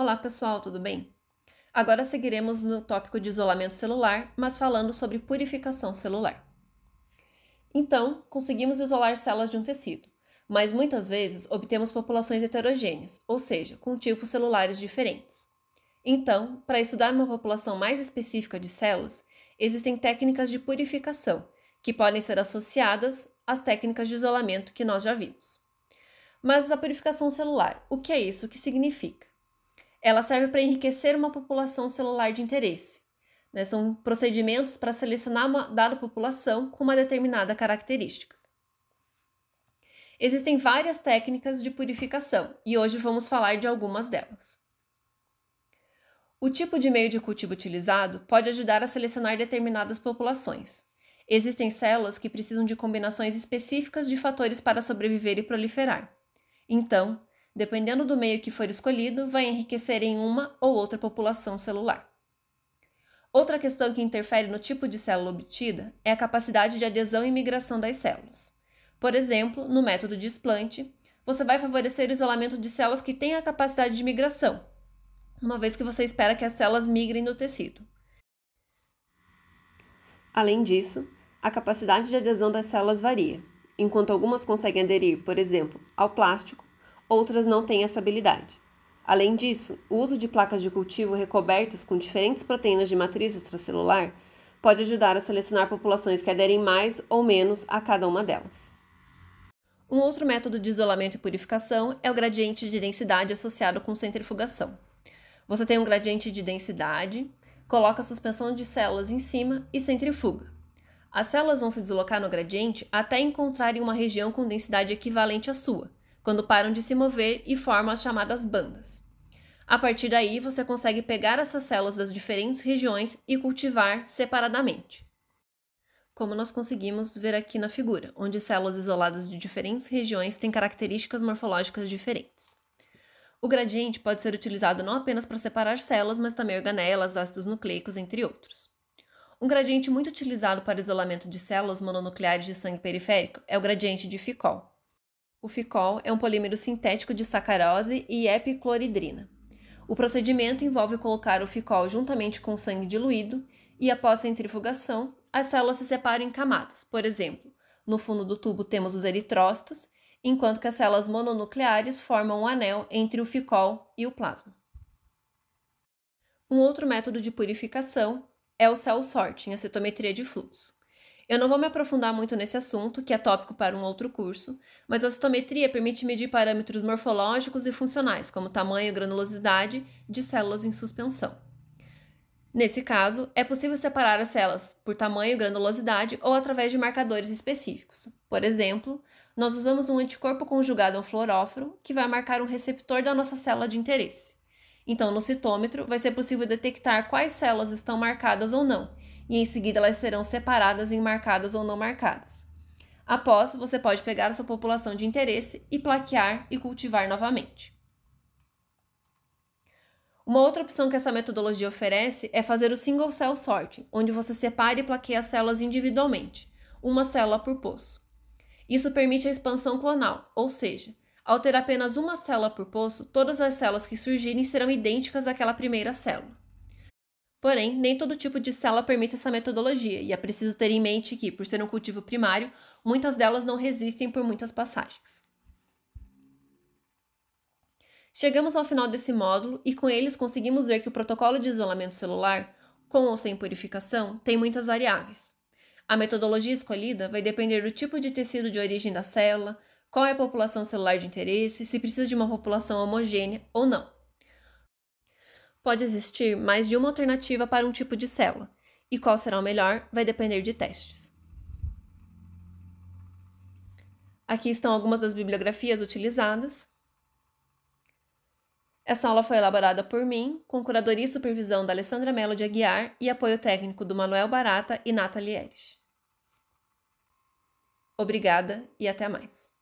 Olá pessoal, tudo bem? Agora seguiremos no tópico de isolamento celular, mas falando sobre purificação celular. Então, conseguimos isolar células de um tecido, mas muitas vezes obtemos populações heterogêneas, ou seja, com tipos celulares diferentes. Então, para estudar uma população mais específica de células, existem técnicas de purificação, que podem ser associadas às técnicas de isolamento que nós já vimos. Mas a purificação celular, o que é isso? O que significa? ela serve para enriquecer uma população celular de interesse. Né? São procedimentos para selecionar uma dada população com uma determinada característica. Existem várias técnicas de purificação e hoje vamos falar de algumas delas. O tipo de meio de cultivo utilizado pode ajudar a selecionar determinadas populações. Existem células que precisam de combinações específicas de fatores para sobreviver e proliferar. Então, dependendo do meio que for escolhido, vai enriquecer em uma ou outra população celular. Outra questão que interfere no tipo de célula obtida é a capacidade de adesão e migração das células. Por exemplo, no método de explante, você vai favorecer o isolamento de células que têm a capacidade de migração, uma vez que você espera que as células migrem no tecido. Além disso, a capacidade de adesão das células varia. Enquanto algumas conseguem aderir, por exemplo, ao plástico, outras não têm essa habilidade. Além disso, o uso de placas de cultivo recobertas com diferentes proteínas de matriz extracelular pode ajudar a selecionar populações que aderem mais ou menos a cada uma delas. Um outro método de isolamento e purificação é o gradiente de densidade associado com centrifugação. Você tem um gradiente de densidade, coloca a suspensão de células em cima e centrifuga. As células vão se deslocar no gradiente até encontrarem uma região com densidade equivalente à sua, quando param de se mover e formam as chamadas bandas. A partir daí, você consegue pegar essas células das diferentes regiões e cultivar separadamente. Como nós conseguimos ver aqui na figura, onde células isoladas de diferentes regiões têm características morfológicas diferentes. O gradiente pode ser utilizado não apenas para separar células, mas também organelas, ácidos nucleicos, entre outros. Um gradiente muito utilizado para isolamento de células mononucleares de sangue periférico é o gradiente de Ficol. O ficol é um polímero sintético de sacarose e epicloridrina. O procedimento envolve colocar o ficol juntamente com sangue diluído e, após a centrifugação, as células se separam em camadas. Por exemplo, no fundo do tubo temos os eritrócitos, enquanto que as células mononucleares formam um anel entre o ficol e o plasma. Um outro método de purificação é o cell sorting, a citometria de fluxo. Eu não vou me aprofundar muito nesse assunto, que é tópico para um outro curso, mas a citometria permite medir parâmetros morfológicos e funcionais, como tamanho e granulosidade de células em suspensão. Nesse caso, é possível separar as células por tamanho, granulosidade ou através de marcadores específicos. Por exemplo, nós usamos um anticorpo conjugado a um fluoróforo que vai marcar um receptor da nossa célula de interesse. Então, no citômetro, vai ser possível detectar quais células estão marcadas ou não, e em seguida elas serão separadas em marcadas ou não marcadas. Após, você pode pegar a sua população de interesse e plaquear e cultivar novamente. Uma outra opção que essa metodologia oferece é fazer o single cell sorting, onde você separa e plaqueia as células individualmente, uma célula por poço. Isso permite a expansão clonal, ou seja, ao ter apenas uma célula por poço, todas as células que surgirem serão idênticas àquela primeira célula. Porém, nem todo tipo de célula permite essa metodologia, e é preciso ter em mente que, por ser um cultivo primário, muitas delas não resistem por muitas passagens. Chegamos ao final desse módulo e com eles conseguimos ver que o protocolo de isolamento celular, com ou sem purificação, tem muitas variáveis. A metodologia escolhida vai depender do tipo de tecido de origem da célula, qual é a população celular de interesse, se precisa de uma população homogênea ou não pode existir mais de uma alternativa para um tipo de célula, e qual será o melhor vai depender de testes. Aqui estão algumas das bibliografias utilizadas. Essa aula foi elaborada por mim, com curadoria e supervisão da Alessandra Melo de Aguiar e apoio técnico do Manuel Barata e Nathalie Erich. Obrigada e até mais.